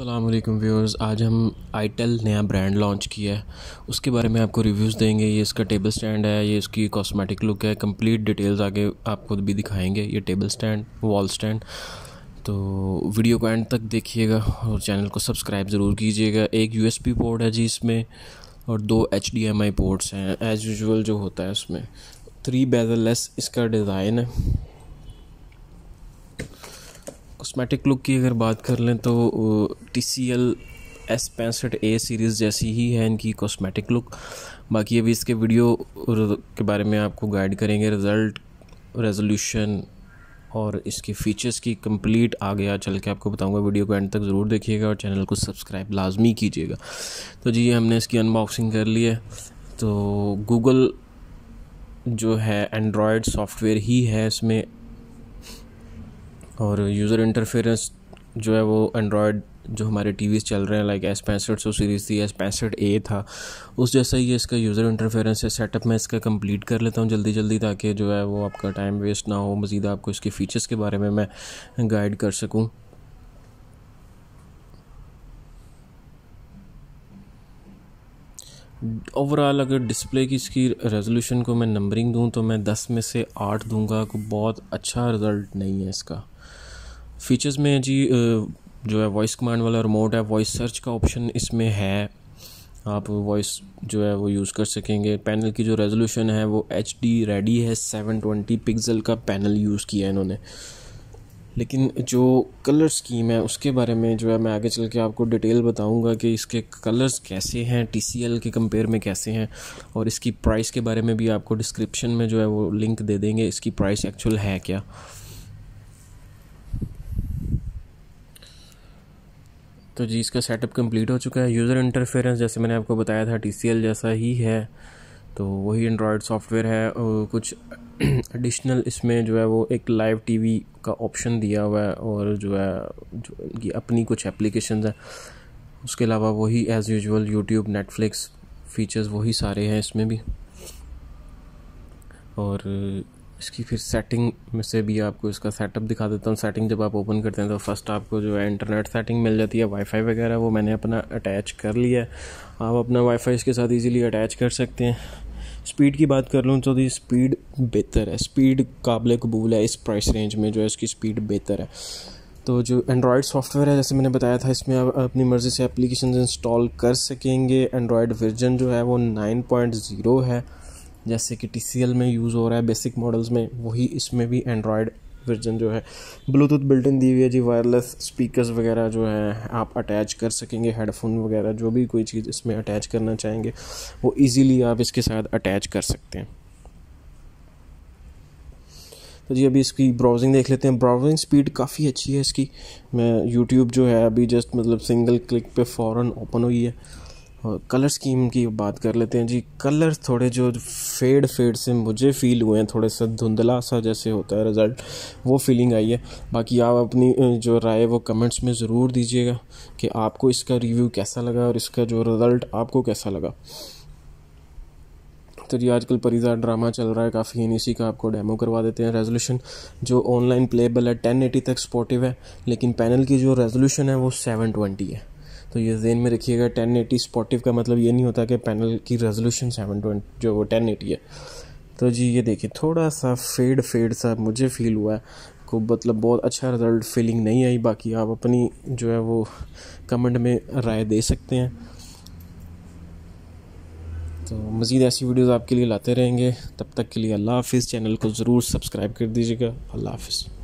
अल्लाम व्यूअर्स आज हम आईटेल नया ब्रांड लॉन्च किया है उसके बारे में आपको रिव्यूज़ देंगे ये इसका टेबल स्टैंड है ये इसकी कॉस्मेटिक लुक है कंप्लीट डिटेल्स आगे आप खुद भी दिखाएंगे ये टेबल स्टैंड वॉल स्टैंड तो वीडियो को एंड तक देखिएगा और चैनल को सब्सक्राइब ज़रूर कीजिएगा एक यू पोर्ट है जी इसमें और दो एच पोर्ट्स हैं एज़ यूजल जो होता है उसमें थ्री बेजल लेस इसका डिज़ाइन है कॉस्मेटिक लुक की अगर बात कर लें तो टी सी एल एस पैंसठ ए सीरीज़ जैसी ही है इनकी कॉस्मेटिक लुक बाकी अभी इसके वीडियो के बारे में आपको गाइड करेंगे रिज़ल्ट रेजोल्यूशन और इसके फीचर्स की कंप्लीट आ गया चल के आपको बताऊंगा वीडियो को एंड तक ज़रूर देखिएगा और चैनल को सब्सक्राइब लाजमी कीजिएगा तो जी हमने इसकी अनबॉक्सिंग कर ली है तो गूगल जो है एंड्रॉयड सॉफ्टवेयर ही है इसमें और यूज़र इंटरफेरेंस जो है वो एंड्रॉयड जो हमारे टी चल रहे हैं लाइक एस पैंसठ सौ सीरीज़ थी एस पैंसठ ए था उस जैसा ही इसका यूज़र इंटरफेरेंस है सेटअप मैं इसका कंप्लीट कर लेता हूँ जल्दी जल्दी ताकि जो है वो आपका टाइम वेस्ट ना हो मज़ीद आपको इसके फ़ीचर्स के बारे में मैं गाइड कर सकूँ ओवरऑल अगर डिस्प्ले की इसकी रेजोल्यूशन को मैं नंबरिंग दूं तो मैं 10 में से 8 दूंगा को बहुत अच्छा रिज़ल्ट नहीं है इसका फीचर्स में जी जो है वॉइस कमांड वाला रिमोट है वॉइस सर्च का ऑप्शन इसमें है आप वॉइस जो है वो यूज़ कर सकेंगे पैनल की जो रेजोल्यूशन है वो एच डी रेडी है सेवन ट्वेंटी पिक्जल का पैनल यूज़ किया है इन्होंने लेकिन जो कलर स्कीम है उसके बारे में जो है मैं आगे चल के आपको डिटेल बताऊंगा कि इसके कलर्स कैसे हैं टी के कंपेयर में कैसे हैं और इसकी प्राइस के बारे में भी आपको डिस्क्रिप्शन में जो है वो लिंक दे देंगे इसकी प्राइस एक्चुअल है क्या तो जी इसका सेटअप कंप्लीट हो चुका है यूज़र इंटरफेरेंस जैसे मैंने आपको बताया था टी जैसा ही है तो वही एंड्रॉयड सॉफ्टवेयर है और कुछ एडिशनल इसमें जो है वो एक लाइव टीवी का ऑप्शन दिया हुआ है और जो है जो इनकी अपनी कुछ एप्लीकेशन है उसके अलावा वही as usual YouTube Netflix features वही सारे हैं इसमें भी और इसकी फिर सेटिंग में से भी आपको इसका सेटअप दिखा देता हूँ सेटिंग जब आप ओपन करते हैं तो फर्स्ट आपको जो है इंटरनेट सेटिंग मिल जाती है वाईफाई वगैरह वो मैंने अपना अटैच कर लिया है आप अपना वाईफाई इसके साथ इजीली अटैच कर सकते हैं स्पीड की बात कर लूँ तो ये स्पीड बेहतर है स्पीड काबिल कबूल है इस प्राइस रेंज में जो है इसकी स्पीड बेहतर है तो जो एंड्रॉयड सॉफ्टवेयर है जैसे मैंने बताया था इसमें आप अपनी मर्ज़ी से एप्लीकेशन इंस्टॉल कर सकेंगे एंड्रॉयड वर्जन जो है वो नाइन पॉइंट ज़ीरो है जैसे कि टी में यूज़ हो रहा है बेसिक मॉडल्स में वही इसमें भी एंड्रॉयड वर्जन जो है ब्लूटूथ बिल्टिन दी हुई है जी वायरलेस स्पीकर्स वगैरह जो है आप अटैच कर सकेंगे हेडफोन वगैरह जो भी कोई चीज़ इसमें अटैच करना चाहेंगे वो इजीली आप इसके साथ अटैच कर सकते हैं तो जी अभी इसकी ब्राउजिंग देख लेते हैं ब्राउजिंग स्पीड काफ़ी अच्छी है इसकी मैं यूट्यूब जो है अभी जस्ट मतलब सिंगल क्लिक पे फ़ौर ओपन हुई है कलर स्कीम की बात कर लेते हैं जी कलर थोड़े जो फेड फेड से मुझे फील हुए हैं थोड़े सा धुंधला सा जैसे होता है रिज़ल्ट वो फीलिंग आई है बाकी आप अपनी जो राय वो कमेंट्स में ज़रूर दीजिएगा कि आपको इसका रिव्यू कैसा लगा और इसका जो रिज़ल्ट आपको कैसा लगा तो जी आजकल परिजा ड्रामा चल रहा है काफ़ी इसी का आपको डेमो करवा देते हैं रेजोल्यूशन जो ऑनलाइन प्लेबल है टेन तक सपोर्टिव है लेकिन पैनल की जो रेजोल्यूशन है वो सेवन है तो ये जेन में रखिएगा टेन एटी स्पॉटिव का मतलब ये नहीं होता कि पैनल की रेजोल्यूशन सेवन ट्वेंटी जो वो टेन एटी है तो जी ये देखिए थोड़ा सा फेड फेड सा मुझे फील हुआ है को मतलब बहुत अच्छा रिजल्ट फीलिंग नहीं आई बाकी आप अपनी जो है वो कमेंट में राय दे सकते हैं तो मज़ीद ऐसी वीडियोस आपके लिए लाते रहेंगे तब तक के लिए अल्लाह हाफिज़ चैनल को ज़रूर सब्सक्राइब कर दीजिएगा अल्लाह हाफिज़